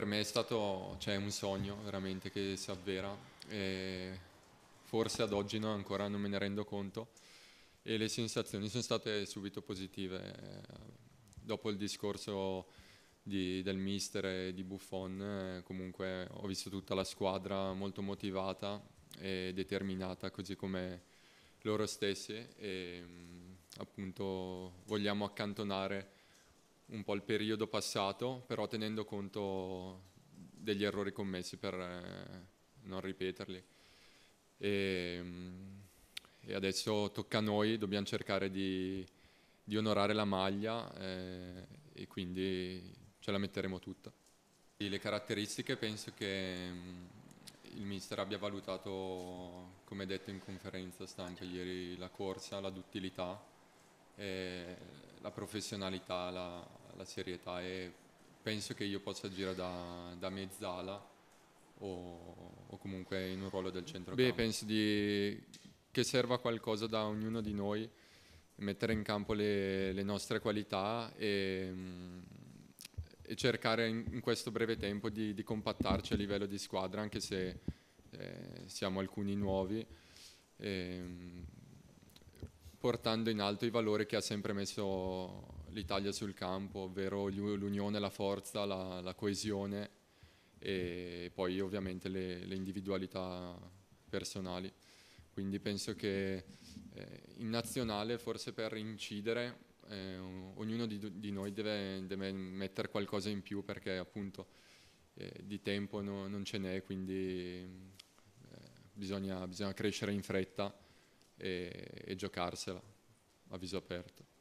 per me è stato cioè, un sogno veramente che si avvera. E forse ad oggi no, ancora non me ne rendo conto. E le sensazioni sono state subito positive. Dopo il discorso di, del mister e di Buffon, eh, comunque ho visto tutta la squadra molto motivata e determinata, così come loro stessi. E mm, appunto vogliamo accantonare un po' il periodo passato, però tenendo conto degli errori commessi per eh, non ripeterli. E, ehm, e, adesso tocca a noi, dobbiamo cercare di, di onorare la maglia eh, e quindi ce la metteremo tutta. E le caratteristiche penso che mm, il mister abbia valutato, come detto in conferenza stampa ieri, la corsa, la duttilità, eh, la professionalità, la, la serietà e penso che io possa agire da, da mezzala o, o, comunque in un ruolo del centro. Beh, penso di, che serva qualcosa da ognuno di noi, mettere in campo le, le nostre qualità e, e cercare in, in, questo breve tempo di, di, compattarci a livello di squadra, anche se eh, siamo alcuni nuovi. E, ehm, portando in alto i valori che ha sempre messo l'Italia sul campo, ovvero l'unione, la forza, la, la, coesione e poi ovviamente le, le individualità personali. Quindi penso che eh, in nazionale forse per incidere eh, ognuno di, di noi deve, deve, mettere qualcosa in più perché appunto eh, di tempo no, non ce n'è, quindi eh, bisogna, bisogna, crescere in fretta e, e giocarsela a viso aperto.